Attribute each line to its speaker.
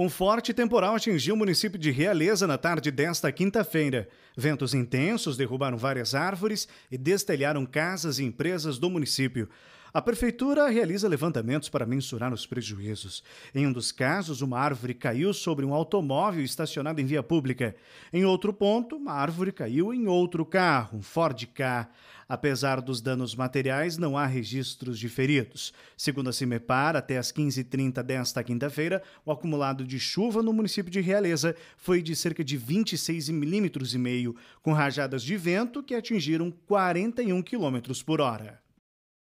Speaker 1: Um forte temporal atingiu o município de Realeza na tarde desta quinta-feira. Ventos intensos derrubaram várias árvores e destelharam casas e empresas do município. A prefeitura realiza levantamentos para mensurar os prejuízos. Em um dos casos, uma árvore caiu sobre um automóvel estacionado em via pública. Em outro ponto, uma árvore caiu em outro carro, um Ford K. Apesar dos danos materiais, não há registros de feridos. Segundo a CIMEPAR, até as 15h30 desta quinta-feira, o acumulado de chuva no município de Realeza foi de cerca de 26 milímetros e meio, com rajadas de vento que atingiram 41 quilômetros por hora.